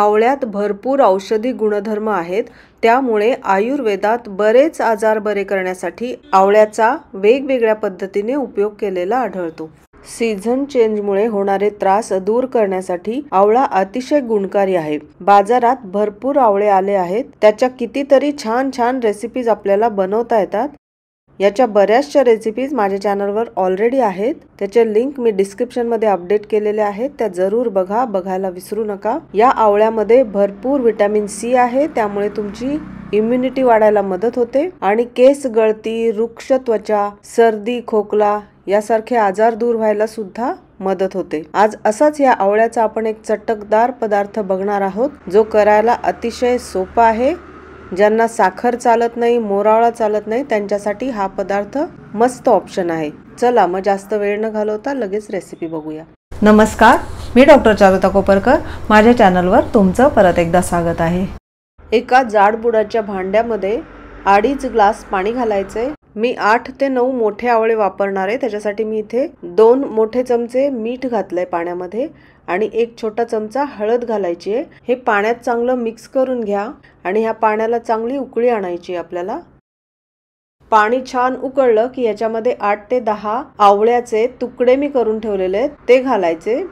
आवळ्यात भरपूर औषधी गुणधर्म आहेत त्यामुळे आयुर्वेदात बरेच आजार बरे करण्यासाठी आवळ्याचा वेगवेगळ्या पद्धतीने उपयोग केलेला आढळतो सीझन चेंजमुळे होणारे त्रास दूर करण्यासाठी आवळा अतिशय गुणकारी आहे बाजारात भरपूर आवळे आले आहेत त्याच्या कितीतरी छान छान रेसिपीज आपल्याला बनवता येतात याच्या बऱ्याचशा रेसिपीज माझ्या चॅनलवर ऑलरेडी आहेत त्याचे लिंक मी डिस्क्रिप्शनमध्ये अपडेट केलेले आहेत त्या जरूर बघा बघायला विसरू नका या आवळ्यामध्ये भरपूर व्हिटॅमिन सी आहे त्यामुळे तुमची इम्युनिटी वाढायला मदत होते आणि केस गळती वृक्ष त्वचा सर्दी खोकला यासारखे आजार दूर व्हायला सुद्धा मदत होते आज असाच या आवळ्याचा आपण एक चटकदार पदार्थ बघणार आहोत जो करायला अतिशय सोपा आहे ज्यांना साखर चालत नाही मोराळा चालत नाही त्यांच्यासाठी हा पदार्थ मस्त ऑप्शन आहे चला मग जास्त वेळ न घालवता लगेच रेसिपी बघूया नमस्कार मी डॉक्टर चारुता कोपरकर माझ्या चॅनलवर तुमचं परत एकदा स्वागत आहे एका जाडबुडाच्या भांड्यामध्ये अडीच ग्लास पाणी घालायचंय मी आठ ते नऊ मोठे आवळे वापरणार आहे त्याच्यासाठी मी इथे दोन मोठे चमचे मीठ घातलंय पाण्यामध्ये आणि एक छोटा चमचा हळद घालायची आहे हे पाण्यात चांगलं मिक्स करून घ्या आणि ह्या पाण्याला चांगली उकळी आणायची आपल्याला पाणी छान उकळलं की याच्यामध्ये आठ ते दहा आवळ्याचे तुकडे मी करून ठेवलेले आहेत ते घालायचे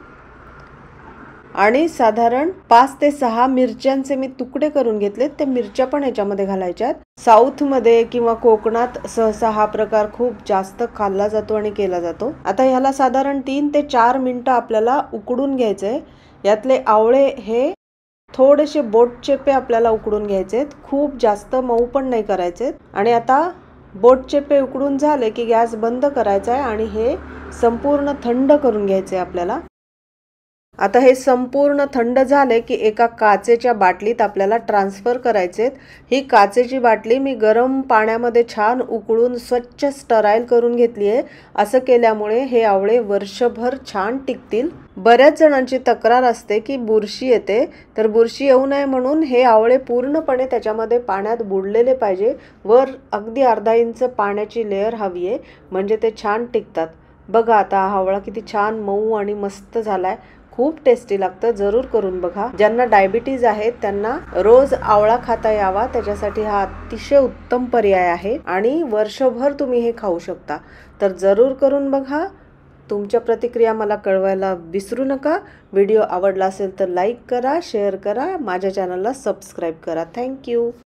आणि साधारण पाच ते सहा मिरच्यांचे मी तुकडे करून घेतलेत ते मिरच्या पण याच्यामध्ये घालायच्यात साऊथमध्ये किंवा कोकणात सहसा हा प्रकार खूप जास्त खाल्ला जातो आणि केला जातो आता ह्याला साधारण तीन ते चार मिनटं आपल्याला उकडून घ्यायचंय यातले आवळे हे थोडेसे बोटचेपे आपल्याला उकडून घ्यायचेत खूप जास्त मऊ पण नाही करायचेत आणि आता बोटचेपे उकडून झाले की गॅस बंद करायचा आहे आणि हे संपूर्ण थंड करून घ्यायचे आपल्याला आता हे संपूर्ण थंड झाले की एका काचेच्या बाटलीत आपल्याला ट्रान्सफर करायचे ही काचेची बाटली मी गरम पाण्यामध्ये छान उकळून स्वच्छ स्टराईल करून घेतली आहे असं केल्यामुळे हे आवळे वर्षभर छान टिकतील बऱ्याच जणांची तक्रार असते की बुरशी येते तर बुरशी येऊ नये म्हणून हे आवळे पूर्णपणे त्याच्यामध्ये पाण्यात बुडलेले पाहिजे वर अगदी अर्धा इंच पाण्याची लेअर हवी आहे म्हणजे ते छान टिकतात बघा आता आवळा किती छान मऊ आणि मस्त झाला आहे खूप टेस्टी लागतं जरूर करून बघा ज्यांना डायबिटीज आहे त्यांना रोज आवळा खाता यावा त्याच्यासाठी हा अतिशय उत्तम पर्याय आहे आणि वर्षभर तुम्ही हे खाऊ शकता तर जरूर करून बघा तुमच्या प्रतिक्रिया मला कळवायला विसरू नका व्हिडिओ आवडला असेल तर लाईक करा शेअर करा माझ्या चॅनलला सबस्क्राईब करा थँक्यू